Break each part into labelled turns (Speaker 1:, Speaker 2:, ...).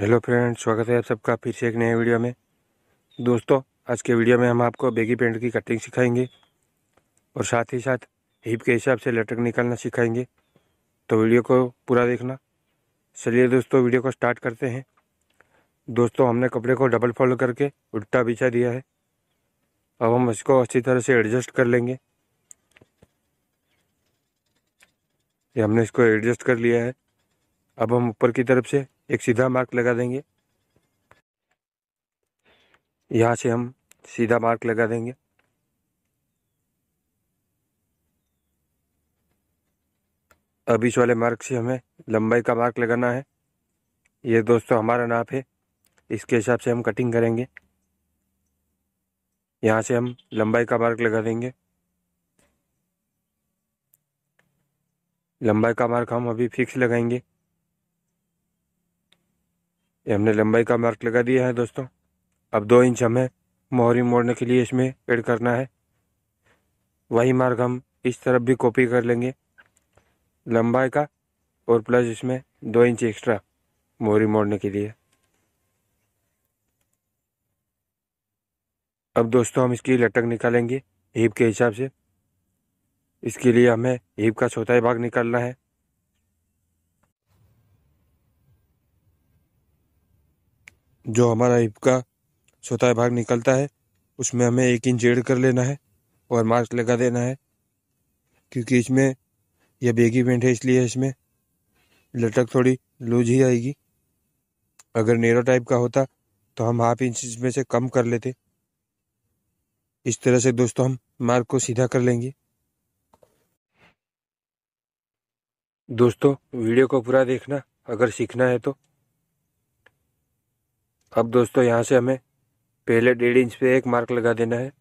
Speaker 1: hello friend स्वागत है आप सबका फिर से एक नए वीडियो में दोस्तों आज के वीडियो में हम आपको बेगी पेंट की कटिंग सिखाएंगे और साथ ही साथ हिप के हिसाब से लटक निकालना सिखाएंगे तो वीडियो को पूरा देखना चलिए दोस्तों वीडियो को स्टार्ट करते हैं दोस्तों हमने कपड़े को डबल फोल्ड करके उल्टा बिछा दिया है अब हम इसको अच्छी तरह से एडजस्ट कर लेंगे ये हमने इसको एडजस्ट कर लिया है अब हम ऊपर की तरफ से एक सीधा मार्क लगा देंगे यहाँ से हम सीधा मार्क लगा देंगे अब इस वाले मार्क से हमें लंबाई का मार्क लगाना है ये दोस्तों हमारा नाप है इसके हिसाब से हम कटिंग करेंगे यहाँ से हम लंबाई का मार्क लगा देंगे लंबाई का मार्क हम अभी फिक्स लगाएंगे ये हमने लंबाई का मार्क लगा दिया है दोस्तों अब दो इंच हमें मोहरी मोड़ने के लिए इसमें एड करना है वही मार्क हम इस तरफ भी कॉपी कर लेंगे लंबाई का और प्लस इसमें दो इंच एक्स्ट्रा मोहरी मोड़ने के लिए अब दोस्तों हम इसकी लटक निकालेंगे हीप के हिसाब से इसके लिए हमें हीप का चौथाई भाग निकालना है जो हमारा हिप का सोता भाग निकलता है उसमें हमें एक इंच जेड़ कर लेना है और मार्क्स लगा देना है क्योंकि इसमें यह बेगी पेंट है इसलिए इसमें लटक थोड़ी लूज ही आएगी अगर नेरो टाइप का होता तो हम हाफ इंच इसमें से कम कर लेते इस तरह से दोस्तों हम मार्क को सीधा कर लेंगे दोस्तों वीडियो को पूरा देखना अगर सीखना है तो अब दोस्तों यहाँ से हमें पहले डेढ़ इंच पे एक मार्क लगा देना है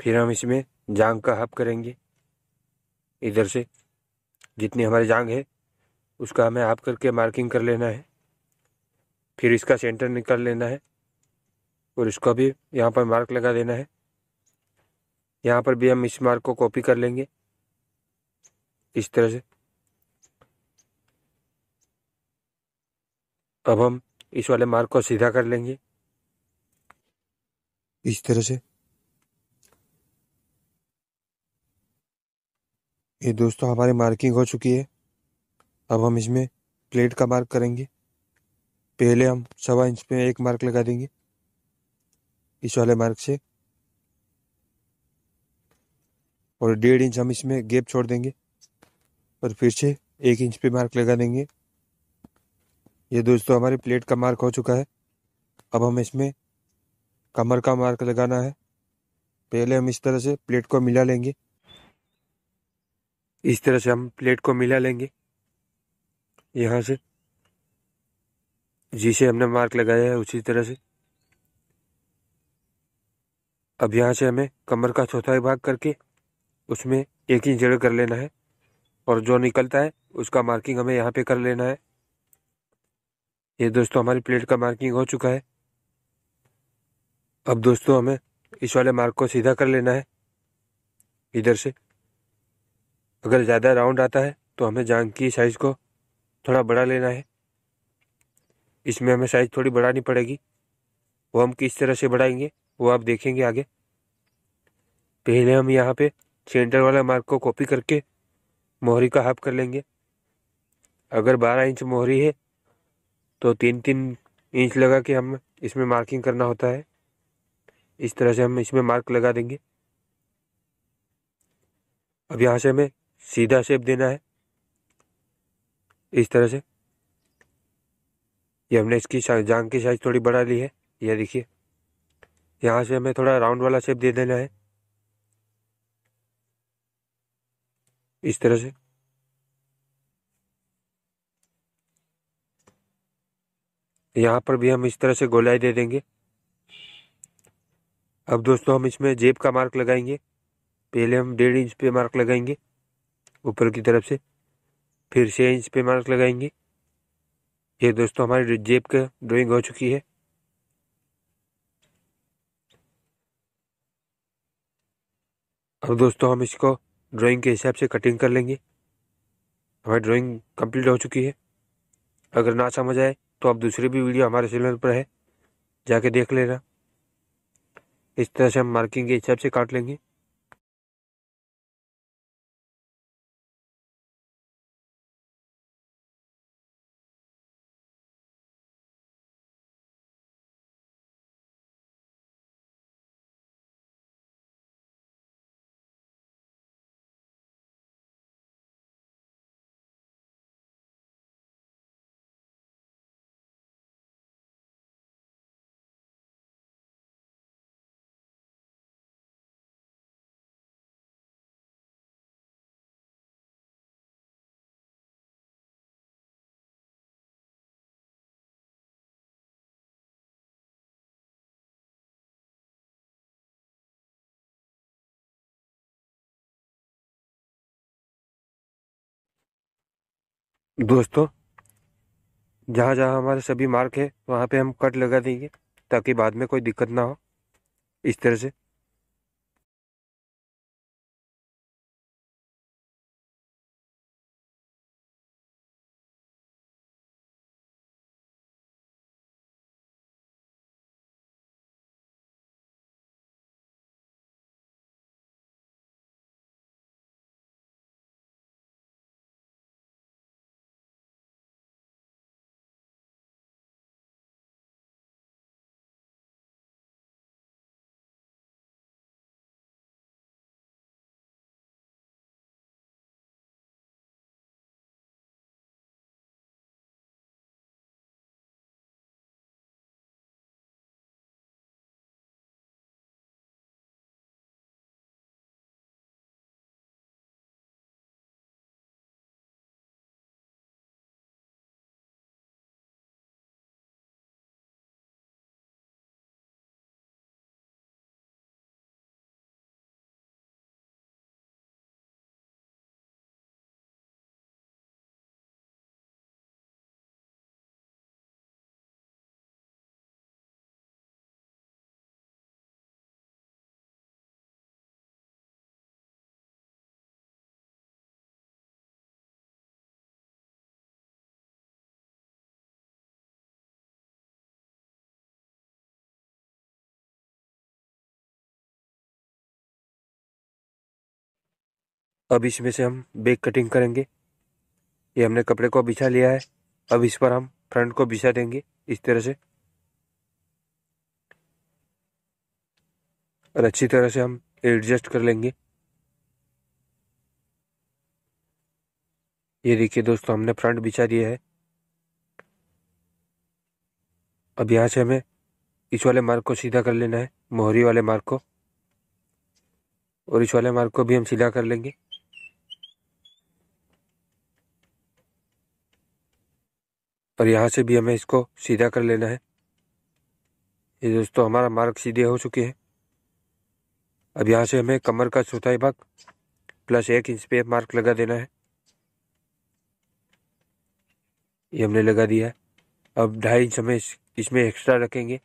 Speaker 1: फिर हम इसमें जांग का हब करेंगे इधर से जितनी हमारी जांग है उसका हमें हाफ करके मार्किंग कर लेना है फिर इसका सेंटर निकाल लेना है और इसका भी यहाँ पर मार्क लगा देना है यहाँ पर भी हम इस मार्क को कॉपी कर लेंगे इस तरह से अब हम इस वाले मार्ग को सीधा कर लेंगे इस तरह से ये दोस्तों हमारी मार्किंग हो चुकी है अब हम इसमें प्लेट का मार्क करेंगे पहले हम सवा इंच पे एक मार्क लगा देंगे इस वाले मार्क से और डेढ़ इंच हम इसमें गैप छोड़ देंगे और फिर से एक इंच पे मार्क लगा देंगे ये दोस्तों हमारी प्लेट का मार्क हो चुका है अब हम इसमें कमर का मार्क लगाना है पहले हम इस तरह से प्लेट को मिला लेंगे इस तरह से हम प्लेट को मिला लेंगे यहाँ से जिसे हमने मार्क लगाया है उसी तरह से अब यहाँ से हमें कमर का चौथा भाग करके उसमें एक इंच जड़ कर लेना है और जो निकलता है उसका मार्किंग हमें यहाँ पे कर लेना है ये दोस्तों हमारी प्लेट का मार्किंग हो चुका है अब दोस्तों हमें इस वाले मार्क को सीधा कर लेना है इधर से अगर ज़्यादा राउंड आता है तो हमें जांग की साइज़ को थोड़ा बड़ा लेना है इसमें हमें साइज़ थोड़ी बढ़ानी पड़ेगी वो हम किस तरह से बढ़ाएंगे वो आप देखेंगे आगे पहले हम यहाँ पे सेंटर वाला मार्क को कॉपी करके मोहरी का हाफ कर लेंगे अगर बारह इंच मोहरी है तो तीन तीन इंच लगा के हम इसमें मार्किंग करना होता है इस तरह से हम इसमें मार्क लगा देंगे अब यहाँ से हमें सीधा शेप देना है इस तरह से ये हमने इसकी जांग की साइज थोड़ी बढ़ा ली है यह देखिए यहाँ से हमें थोड़ा राउंड वाला शेप दे देना है इस तरह से यहाँ पर भी हम इस तरह से गोलाई दे देंगे अब दोस्तों हम इसमें जेब का मार्क लगाएंगे पहले हम डेढ़ इंच पे मार्क लगाएंगे ऊपर की तरफ से फिर छः इंच पे मार्क लगाएंगे ये दोस्तों हमारी जेब का ड्राइंग हो चुकी है अब दोस्तों हम इसको ड्राइंग के हिसाब से कटिंग कर लेंगे हमारी ड्राइंग कंप्लीट हो चुकी है अगर ना समझ आए तो आप दूसरी भी वीडियो हमारे चैनल पर है जाके देख लेना इस तरह से हम मार्किंग के हिसाब से काट लेंगे दोस्तों जहाँ जहाँ हमारे सभी मार्क है वहाँ पे हम कट लगा देंगे ताकि बाद में कोई दिक्कत ना हो इस तरह से अब इसमें से हम बैक कटिंग करेंगे ये हमने कपड़े को बिछा लिया है अब इस पर हम फ्रंट को बिछा देंगे इस तरह से और अच्छी तरह से हम एडजस्ट कर लेंगे ये देखिए दोस्तों हमने फ्रंट बिछा दिया है अब यहां से हमें इस वाले मार्क को सीधा कर लेना है मोहरी वाले मार्क को और इस वाले मार्क को भी हम सीधा कर लेंगे और यहाँ से भी हमें इसको सीधा कर लेना है ये दोस्तों हमारा मार्ग सीधे हो चुके हैं अब यहाँ से हमें कमर का चौथाई भाग प्लस एक इंच पे मार्क लगा देना है ये हमने लगा दिया है अब ढाई इंच हमें इस, इसमें एक्स्ट्रा रखेंगे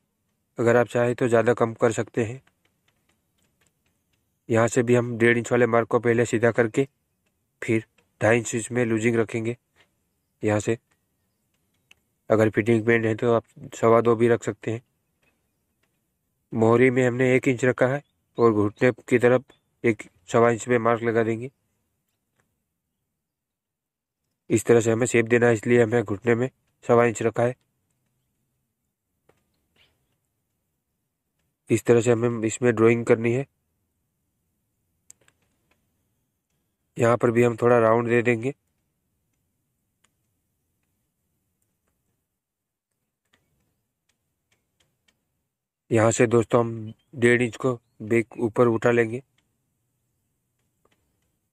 Speaker 1: अगर आप चाहें तो ज़्यादा कम कर सकते हैं यहाँ से भी हम डेढ़ इंच वाले मार्क को पहले सीधा करके फिर ढाई इंच इसमें लूजिंग रखेंगे यहाँ से अगर फिटिंग बैंड है तो आप सवा दो भी रख सकते हैं मोहरी में हमने एक इंच रखा है और घुटने की तरफ एक सवा इंच में मार्क लगा देंगे इस तरह से हमें सेप देना है इसलिए हमें घुटने में सवा इंच रखा है इस तरह से हमें इसमें ड्राइंग करनी है यहाँ पर भी हम थोड़ा राउंड दे देंगे यहाँ से दोस्तों हम डेढ़ इंच को बेग ऊपर उठा लेंगे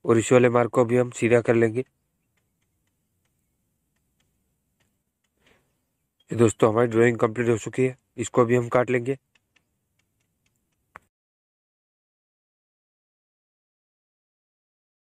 Speaker 1: और इस वाले मार्क को भी हम सीधा कर लेंगे दोस्तों हमारी ड्राइंग कंप्लीट हो चुकी है इसको भी हम काट लेंगे